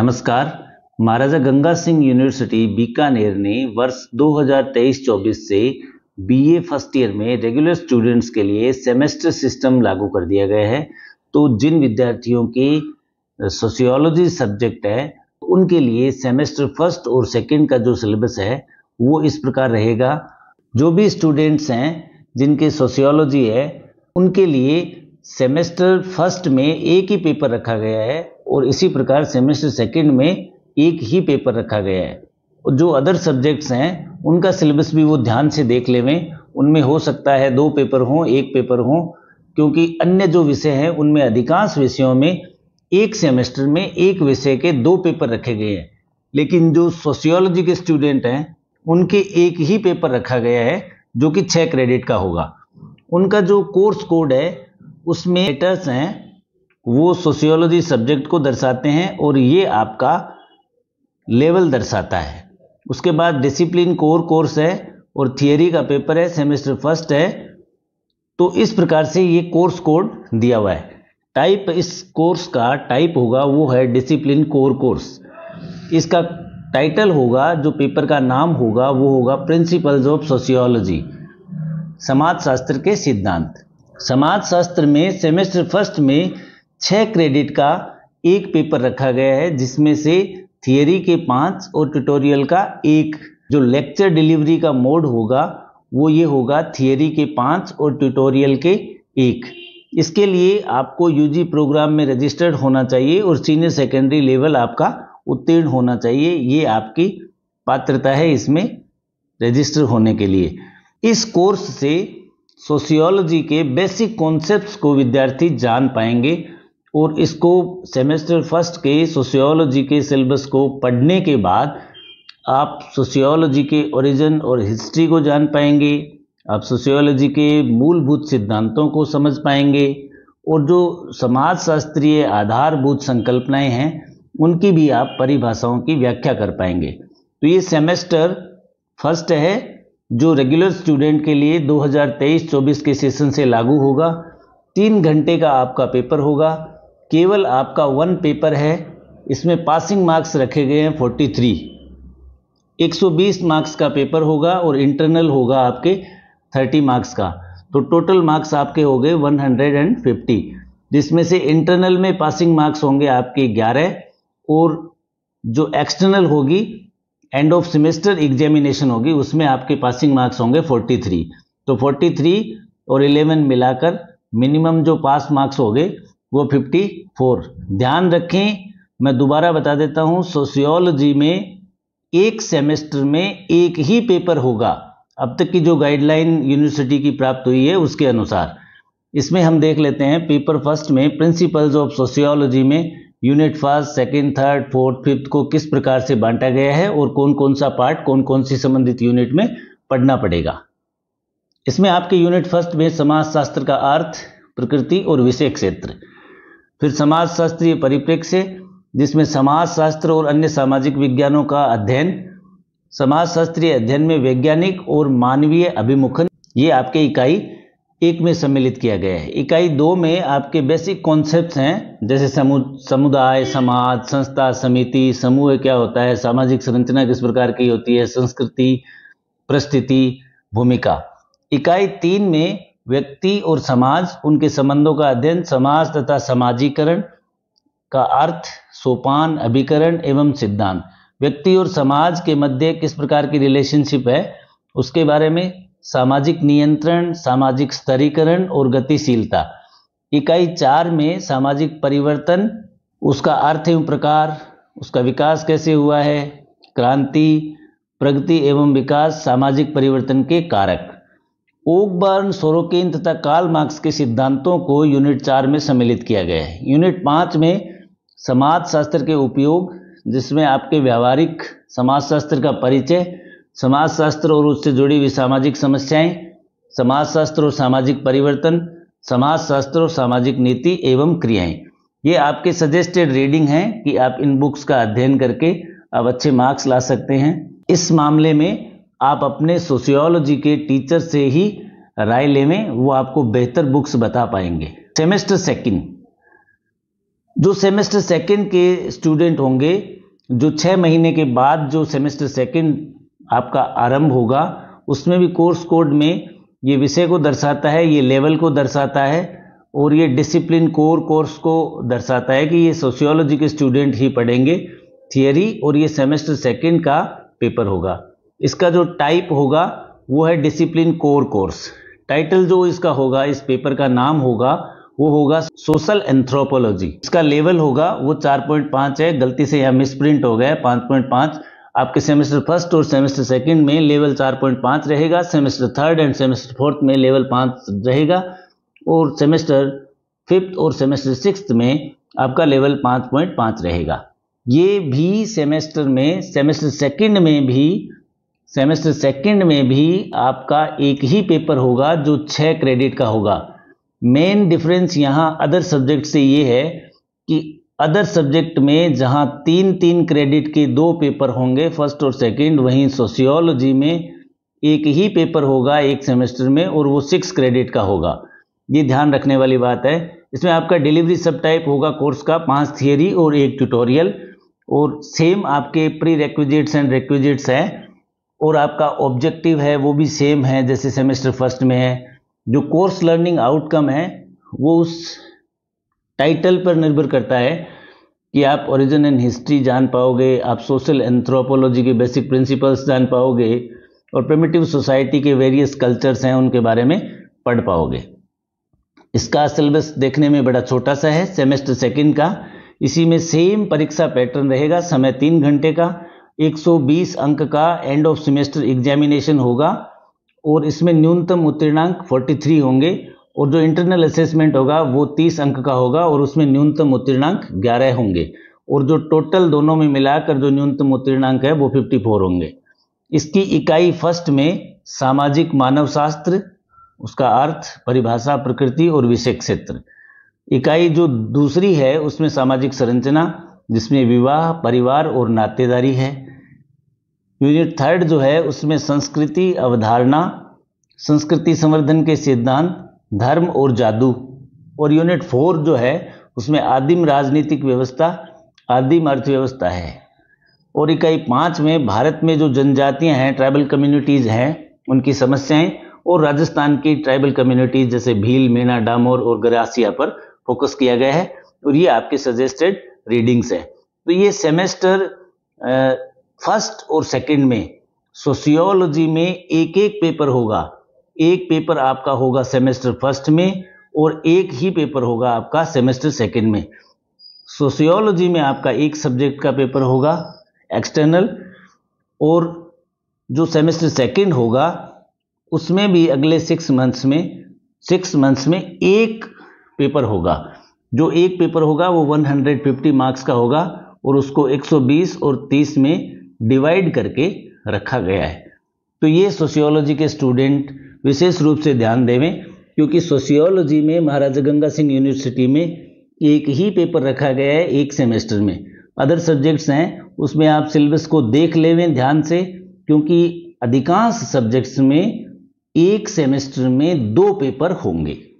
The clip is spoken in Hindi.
नमस्कार महाराजा गंगा सिंह यूनिवर्सिटी बीकानेर ने वर्ष 2023-24 से बीए फर्स्ट ईयर में रेगुलर स्टूडेंट्स के लिए सेमेस्टर सिस्टम लागू कर दिया गया है तो जिन विद्यार्थियों के सोशियोलॉजी सब्जेक्ट है उनके लिए सेमेस्टर फर्स्ट और सेकंड का जो सिलेबस है वो इस प्रकार रहेगा जो भी स्टूडेंट्स हैं जिनके सोशियोलॉजी है उनके लिए सेमेस्टर फर्स्ट में एक ही पेपर रखा गया है और इसी प्रकार सेमेस्टर सेकेंड में एक ही पेपर रखा गया है और जो अदर सब्जेक्ट्स हैं उनका सिलेबस भी वो ध्यान से देख लेवें उनमें हो सकता है दो पेपर हों एक पेपर हों क्योंकि अन्य जो विषय हैं उनमें अधिकांश विषयों में एक सेमेस्टर में एक विषय के दो पेपर रखे गए हैं लेकिन जो सोशियोलॉजी के स्टूडेंट हैं उनके एक ही पेपर रखा गया है जो कि छः क्रेडिट का होगा उनका जो कोर्स कोड है उसमें लेटर्स हैं वो सोशियोलॉजी सब्जेक्ट को दर्शाते हैं और ये आपका लेवल दर्शाता है उसके बाद डिसिप्लिन कोर कोर्स है और थियोरी का पेपर है सेमेस्टर फर्स्ट है तो इस प्रकार से ये कोर्स कोड दिया हुआ है टाइप इस कोर्स का टाइप होगा वो है डिसिप्लिन कोर कोर्स इसका टाइटल होगा जो पेपर का नाम होगा वो होगा प्रिंसिपल्स ऑफ सोशियोलॉजी समाजशास्त्र के सिद्धांत समाजशास्त्र में सेमेस्टर फर्स्ट में छः क्रेडिट का एक पेपर रखा गया है जिसमें से थियोरी के पाँच और ट्यूटोरियल का एक जो लेक्चर डिलीवरी का मोड होगा वो ये होगा थियोरी के पाँच और ट्यूटोरियल के एक इसके लिए आपको यूजी प्रोग्राम में रजिस्टर्ड होना चाहिए और सीनियर सेकेंडरी लेवल आपका उत्तीर्ण होना चाहिए ये आपकी पात्रता है इसमें रजिस्टर होने के लिए इस कोर्स से सोशियोलॉजी के बेसिक कॉन्सेप्ट्स को विद्यार्थी जान पाएंगे और इसको सेमेस्टर फर्स्ट के सोशियोलॉजी के सिलेबस को पढ़ने के बाद आप सोशियोलॉजी के ओरिजिन और हिस्ट्री को जान पाएंगे आप सोशियोलॉजी के मूलभूत सिद्धांतों को समझ पाएंगे और जो समाजशास्त्रीय आधारभूत संकल्पनाएं हैं उनकी भी आप परिभाषाओं की व्याख्या कर पाएंगे तो ये सेमेस्टर फर्स्ट है जो रेगुलर स्टूडेंट के लिए 2023-24 के सेशन से लागू होगा तीन घंटे का आपका पेपर होगा केवल आपका वन पेपर है इसमें पासिंग मार्क्स रखे गए हैं 43 120 मार्क्स का पेपर होगा और इंटरनल होगा आपके 30 मार्क्स का तो टोटल मार्क्स आपके हो गए 150 जिसमें से इंटरनल में पासिंग मार्क्स होंगे आपके 11 और जो एक्सटर्नल होगी एंड ऑफ सेमेस्टर एग्जामिनेशन होगी उसमें आपके पासिंग मार्क्स होंगे 43 तो 43 और 11 मिलाकर मिनिमम जो पास मार्क्स हो गए वो 54 ध्यान रखें मैं दोबारा बता देता हूँ सोशियोलॉजी में एक सेमेस्टर में एक ही पेपर होगा अब तक की जो गाइडलाइन यूनिवर्सिटी की प्राप्त हुई है उसके अनुसार इसमें हम देख लेते हैं पेपर फर्स्ट में प्रिंसिपल्स ऑफ सोशियोलॉजी में unit first second third fourth fifth को किस प्रकार से बांटा गया है और कौन कौन सा पार्ट कौन कौन सी संबंधित यूनिट में पढ़ना पड़ेगा इसमें आपके यूनिट फर्स्ट में समाजशास्त्र का अर्थ प्रकृति और विषय क्षेत्र फिर समाजशास्त्रीय परिप्रेक्ष्य जिसमें समाजशास्त्र और अन्य सामाजिक विज्ञानों का अध्ययन समाजशास्त्रीय अध्ययन में वैज्ञानिक और मानवीय अभिमुखन ये आपके इकाई एक में सम्मिलित किया गया है इकाई दो में आपके बेसिक कॉन्सेप्ट्स हैं जैसे समु समुदाय समाज संस्था समिति समूह क्या होता है सामाजिक संरचना किस प्रकार की होती है संस्कृति परिस्थिति भूमिका इकाई तीन में व्यक्ति और समाज उनके संबंधों का अध्ययन समाज तथा समाजीकरण का अर्थ सोपान अभिकरण एवं सिद्धांत व्यक्ति और समाज के मध्य किस प्रकार की रिलेशनशिप है उसके बारे में सामाजिक नियंत्रण सामाजिक स्तरीकरण और गतिशीलता इकाई चार में सामाजिक परिवर्तन उसका अर्थ एवं प्रकार उसका विकास कैसे हुआ है क्रांति प्रगति एवं विकास सामाजिक परिवर्तन के कारक ओकबर्न सोरोकिन तथा कार्ल मार्क्स के सिद्धांतों को यूनिट चार में सम्मिलित किया गया है यूनिट पाँच में समाजशास्त्र के उपयोग जिसमें आपके व्यावहारिक समाजशास्त्र का परिचय समाजशास्त्र और उससे जुड़ी हुई सामाजिक समस्याएं समाजशास्त्र और सामाजिक परिवर्तन समाजशास्त्र और सामाजिक नीति एवं क्रियाएं ये आपके सजेस्टेड रीडिंग है कि आप इन बुक्स का अध्ययन करके आप अच्छे मार्क्स ला सकते हैं इस मामले में आप अपने सोशियोलॉजी के टीचर से ही राय लेवें वो आपको बेहतर बुक्स बता पाएंगे सेमेस्टर सेकंड जो सेमेस्टर सेकंड के स्टूडेंट होंगे जो छः महीने के बाद जो सेमेस्टर सेकंड आपका आरंभ होगा उसमें भी कोर्स कोड में ये विषय को दर्शाता है ये लेवल को दर्शाता है और ये डिसिप्लिन कोर कोर्स को दर्शाता है कि ये सोशियोलॉजी के स्टूडेंट ही पढ़ेंगे थियरी और ये सेमेस्टर सेकंड का पेपर होगा इसका जो टाइप होगा वो है डिसिप्लिन कोर कोर्स टाइटल जो इसका होगा इस पेपर का नाम होगा वो होगा सोशल एंथ्रोपोलॉजी इसका लेवल होगा वो 4.5 है गलती से यहाँ मिसप्रिंट हो गया 5.5 आपके सेमेस्टर फर्स्ट और सेमेस्टर सेकंड में लेवल 4.5 रहेगा semester third and semester fourth में लेवल 5 रहेगा और सेमेस्टर फिफ्थ और सेमेस्टर सिक्स में आपका लेवल 5.5 रहेगा ये भी सेमेस्टर में सेमेस्टर सेकेंड में भी सेमेस्टर सेकंड में भी आपका एक ही पेपर होगा जो छः क्रेडिट का होगा मेन डिफरेंस यहाँ अदर सब्जेक्ट से ये है कि अदर सब्जेक्ट में जहाँ तीन तीन क्रेडिट के दो पेपर होंगे फर्स्ट और सेकंड वहीं सोशियोलॉजी में एक ही पेपर होगा एक सेमेस्टर में और वो सिक्स क्रेडिट का होगा ये ध्यान रखने वाली बात है इसमें आपका डिलीवरी सब टाइप होगा कोर्स का पांच थियरी और एक ट्यूटोरियल और सेम आपके प्री रिक्विजिट्स एंड रेक्विजिट्स हैं और आपका ऑब्जेक्टिव है वो भी सेम है जैसे सेमेस्टर फर्स्ट में है जो कोर्स लर्निंग आउटकम है वो उस टाइटल पर निर्भर करता है कि आप ओरिजिन एंड हिस्ट्री जान पाओगे आप सोशल एंथ्रोपोलॉजी के बेसिक प्रिंसिपल्स जान पाओगे और प्रिमिटिव सोसाइटी के वेरियस कल्चर्स हैं उनके बारे में पढ़ पाओगे इसका सिलेबस देखने में बड़ा छोटा सा है सेमेस्टर सेकेंड का इसी में सेम परीक्षा पैटर्न रहेगा समय तीन घंटे का 120 अंक का एंड ऑफ सेमेस्टर एग्जामिनेशन होगा और इसमें न्यूनतम उत्तीर्णांक 43 होंगे और जो इंटरनल असेसमेंट होगा वो 30 अंक का होगा और उसमें न्यूनतम उत्तीर्णांक 11 होंगे और जो टोटल दोनों में मिलाकर जो न्यूनतम उत्तीर्णांक है वो 54 होंगे इसकी इकाई फर्स्ट में सामाजिक मानव शास्त्र उसका अर्थ परिभाषा प्रकृति और विषय क्षेत्र इकाई जो दूसरी है उसमें सामाजिक संरचना जिसमें विवाह परिवार और नातेदारी है यूनिट थर्ड जो है उसमें संस्कृति अवधारणा संस्कृति संवर्धन के सिद्धांत धर्म और जादू और यूनिट फोर जो है उसमें आदिम राजनीतिक व्यवस्था आदिम अर्थव्यवस्था है और इकाई पाँच में भारत में जो जनजातियां हैं ट्राइबल कम्युनिटीज़ हैं उनकी समस्याएं और राजस्थान की ट्राइबल कम्युनिटीज़ जैसे भील मीणा डामोर और गरासिया पर फोकस किया गया है और ये आपके सजेस्टेड रीडिंग्स हैं तो ये सेमेस्टर फर्स्ट और सेकंड में सोशियोलॉजी में एक एक पेपर होगा एक पेपर आपका होगा सेमेस्टर फर्स्ट में और एक ही पेपर होगा आपका सेमेस्टर सेकंड में सोशियोलॉजी में आपका एक सब्जेक्ट का पेपर होगा एक्सटर्नल और जो सेमेस्टर सेकंड होगा उसमें भी अगले सिक्स मंथ्स में सिक्स मंथ्स में एक पेपर होगा जो एक पेपर होगा वो 150 मार्क्स का होगा और उसको 120 और 30 में डिवाइड करके रखा गया है तो ये सोशियोलॉजी के स्टूडेंट विशेष रूप से ध्यान देवें क्योंकि सोशियोलॉजी में महाराजा गंगा सिंह यूनिवर्सिटी में एक ही पेपर रखा गया है एक सेमेस्टर में अदर सब्जेक्ट्स हैं उसमें आप सिलेबस को देख लेवें ध्यान से क्योंकि अधिकांश सब्जेक्ट्स में एक सेमेस्टर में दो पेपर होंगे